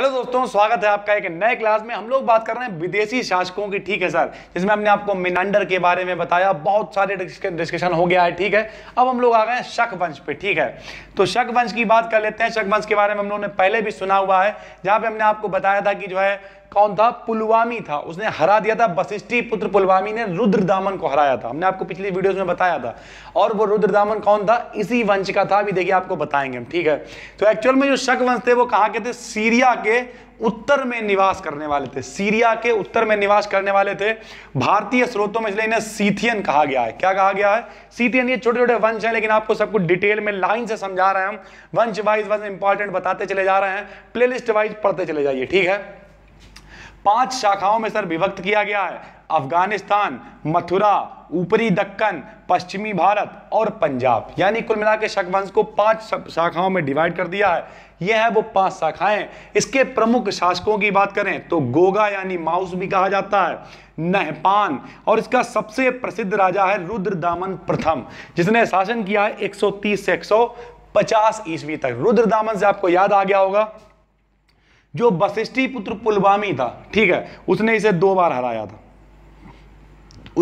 hello दोस्तों स्वागत है आपका एक नए क्लास में हम लोग बात कर रहे हैं विदेशी शासकों की ठीक है सर जिसमें हमने आपको मिनांडर के बारे में बताया बहुत सारे डिस्कशन हो गया है ठीक है अब हम लोग आ गए हैं शक वंश पे ठीक है तो शक वंश की बात कर लेते हैं शक वंश के बारे में हम लोगों ने पहले भी सुना हुआ है जहाँ पे हमने आपको बताया था कि जो है कौन था पुलवामी था उसने हरा दिया था वशिष्ठी पुत्र पुलवामी ने रुद्र दामन को हराया था हमने आपको पिछली वीडियोस में बताया था और वो रुद्र दामन कौन था इसी वंश का था अभी देखिए आपको बताएंगे हम ठीक है तो एक्चुअल में जो शक वंश थे वो कहा के थे सीरिया के उत्तर में निवास करने वाले थे सीरिया के उत्तर में निवास करने वाले थे भारतीय स्रोतों में इसलिए इन्हें सीथियन कहा गया है क्या कहा गया है सीथियन ये छोटे छोटे वंश हैं लेकिन आपको सब कुछ डिटेल में लाइन से समझा रहे हैं हम वंश वाइज वंश इंपॉर्टेंट बताते चले जा रहे हैं प्लेलिस्ट वाइज पढ़ते चले जाइए ठीक है पांच शाखाओं में सर विभक्त किया गया है अफगानिस्तान मथुरा ऊपरी दक्कन पश्चिमी भारत और पंजाब यानी कुल मिला के शकवंश को पांच शाखाओं में डिवाइड कर दिया है यह है वो पांच शाखाएं इसके प्रमुख शासकों की बात करें तो गोगा यानी माउस भी कहा जाता है नहपान और इसका सबसे प्रसिद्ध राजा है रुद्र दामन प्रथम जिसने शासन किया है एक से पचास ईस्वी तक रुद्र दामन से आपको याद आ गया होगा जो वशिष्ठी पुत्र पुलवामी था ठीक है उसने इसे दो बार हराया था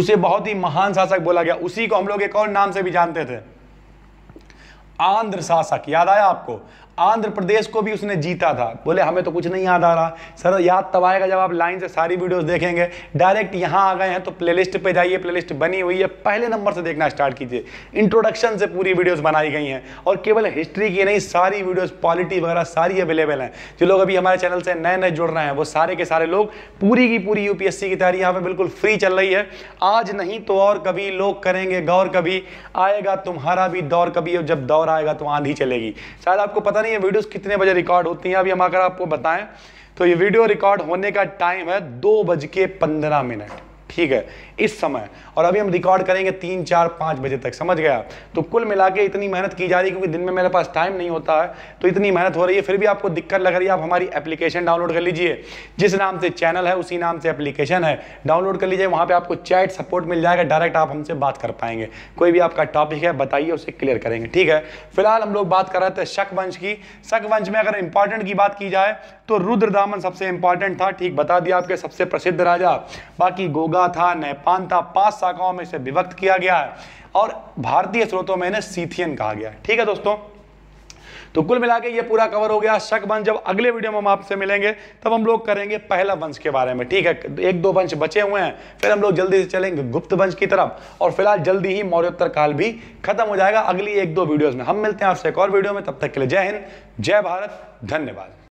उसे बहुत ही महान शासक बोला गया उसी को हम लोग एक और नाम से भी जानते थे आंध्र शासक याद आया आपको आंध्र प्रदेश को भी उसने जीता था बोले हमें तो कुछ नहीं याद आ रहा सर याद तब आएगा जब आप लाइन से सारी वीडियोस देखेंगे डायरेक्ट यहाँ आ गए हैं तो प्लेलिस्ट पे जाइए प्लेलिस्ट बनी हुई है पहले नंबर से देखना स्टार्ट कीजिए इंट्रोडक्शन से पूरी वीडियोस बनाई गई हैं और केवल हिस्ट्री की नहीं सारी वीडियोज़ पॉलिटी वगैरह सारी अवेलेबल हैं जो लोग अभी हमारे चैनल से नए नए जुड़ रहे हैं वो सारे के सारे लोग पूरी की पूरी यूपीएससी की तैयारी यहाँ पर बिल्कुल फ्री चल रही है आज नहीं तो और कभी लोग करेंगे गौर कभी आएगा तुम्हारा भी दौर कभी जब दौर आएगा तो आंधी चलेगी शायद आपको पता नहीं है वीडियोस कितने बजे रिकॉर्ड होती हैं अभी हम अगर आपको बताएं तो ये वीडियो रिकॉर्ड होने का टाइम है दो बज के पंद्रह मिनट ठीक है इस समय और अभी हम रिकॉर्ड करेंगे तीन चार पाँच बजे तक समझ गया तो कुल मिला के इतनी मेहनत की जा रही है क्योंकि दिन में मेरे पास टाइम नहीं होता है तो इतनी मेहनत हो रही है फिर भी आपको दिक्कत लग रही है आप हमारी एप्लीकेशन डाउनलोड कर लीजिए जिस नाम से चैनल है उसी नाम से एप्लीकेशन है डाउनलोड कर लीजिए वहाँ पर आपको चैट सपोर्ट मिल जाएगा डायरेक्ट आप हमसे बात कर पाएंगे कोई भी आपका टॉपिक है बताइए उसे क्लियर करेंगे ठीक है फिलहाल हम लोग बात कर रहे थे शकवंश की शकवंश में अगर इंपॉर्टेंट की बात की जाए तो रुद्र दामन सबसे इंपॉर्टेंट था ठीक बता दिया आपके सबसे प्रसिद्ध राजा बाकी गोगा हुआ था नेपान था पांच शाखाओं में इसे विभक्त किया गया है और भारतीय स्रोतों में इन्हें सीथियन कहा गया है ठीक है दोस्तों तो कुल मिला के ये पूरा कवर हो गया शक वंश जब अगले वीडियो में हम आपसे मिलेंगे तब हम लोग करेंगे पहला वंश के बारे में ठीक है एक दो वंश बचे हुए हैं फिर हम लोग जल्दी से चलेंगे गुप्त वंश की तरफ और फिलहाल जल्दी ही मौर्योत्तर काल भी खत्म हो जाएगा अगली एक दो वीडियोस में हम मिलते हैं आपसे एक और वीडियो में तब तक के लिए जय हिंद जय भारत धन्यवाद